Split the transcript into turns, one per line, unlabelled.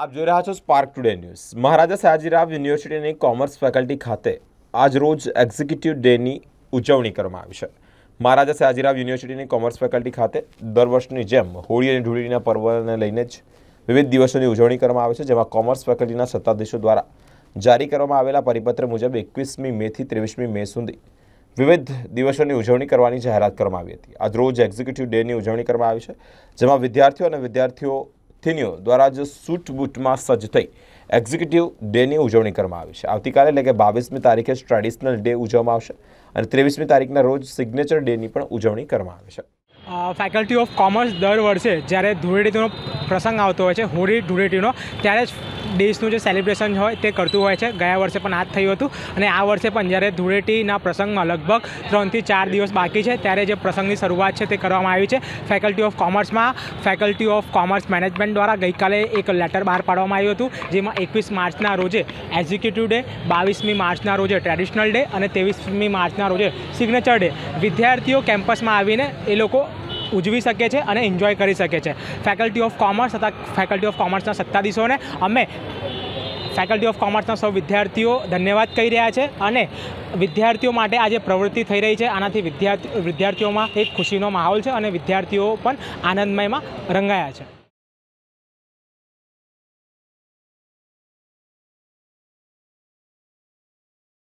આપ જોઈ રહ્યા છો spark today news Maharaja Sayajirao યુનિવર્સિટીની કોમર્સ ફેકલ્ટી ખાતે આજરોજ એક્ઝિક્યુટિવ ડેની ઉજવણી કરવામાં આવી છે મહારાજા સયાજીરાવ યુનિવર્સિટીની કોમર્સ ફેકલ્ટી ખાતે દર વર્ષની જેમ હોળી અને ધૂળીના પર્વને લઈને જ વિવિધ દિવસોની ઉજવણી કરવામાં આવે છે જેમાં કોમર્સ ફેકલ્ટીના સત્તાધીશો દ્વારા જારી કરવામાં આવેલા પરિપત્ર મુજબ એકવીસમી મેથી ત્રેવીસમી મે સુધી વિવિધ દિવસોની ઉજવણી કરવાની જાહેરાત કરવામાં આવી હતી આજ રોજ એક્ઝિક્યુટિવ ડેની ઉજવણી કરવામાં આવી છે જેમાં વિદ્યાર્થીઓ અને વિદ્યાર્થીઓ થિનિયો દ્વારા જ સૂટ બૂટમાં સજ્જ થઈ એક્ઝિક્યુટિવ ડેની ઉજવણી કરવામાં આવી છે આવતીકાલે એટલે કે બાવીસમી તારીખે જ ટ્રેડિશનલ ડે ઉજવવામાં આવશે અને ત્રેવીસમી તારીખના રોજ સિગ્નેચર ડેની પણ ઉજવણી કરવામાં આવે
છે ફેકલ્ટી ઓફ કોમર્સ દર વર્ષે જ્યારે ધૂળેટીનો પ્રસંગ આવતો હોય છે હોળી ધૂળેટીનો ત્યારે જ ડેઝનું જે સેલિબ્રેશન હોય તે કરતું હોય છે ગયા વર્ષે પણ આ જ થયું હતું અને આ વર્ષે પણ જ્યારે ધૂળેટીના પ્રસંગમાં લગભગ ત્રણથી ચાર દિવસ બાકી છે ત્યારે જે પ્રસંગની શરૂઆત છે તે કરવામાં આવી છે ફેકલ્ટી ઓફ કોમર્સમાં ફેકલ્ટી ઓફ કોમર્સ મેનેજમેન્ટ દ્વારા ગઈકાલે એક લેટર બહાર પાડવામાં આવ્યું હતું જેમાં એકવીસ માર્ચના રોજે એક્ઝિક્યુટિવ ડે બાવીસમી માર્ચના રોજે ટ્રેડિશનલ ડે અને ત્રેવીસમી માર્ચના રોજે સિગ્નેચર ડે વિદ્યાર્થીઓ કેમ્પસમાં આવીને એ લોકો ઉજવી શકે છે અને એન્જોય કરી શકે છે ફેકલ્ટી ઓફ કોમર્સ તથા ફેકલ્ટી ઓફ કોમર્સના સત્તાધીશોને અમે ફેકલ્ટી ઓફ કોમર્સના સૌ વિદ્યાર્થીઓ ધન્યવાદ કહી રહ્યા છે અને વિદ્યાર્થીઓ માટે આજે પ્રવૃત્તિ થઈ રહી છે આનાથી વિદ્યાર્થી વિદ્યાર્થીઓમાં એક ખુશીનો માહોલ છે અને વિદ્યાર્થીઓ પણ આનંદમયમાં રંગાયા છે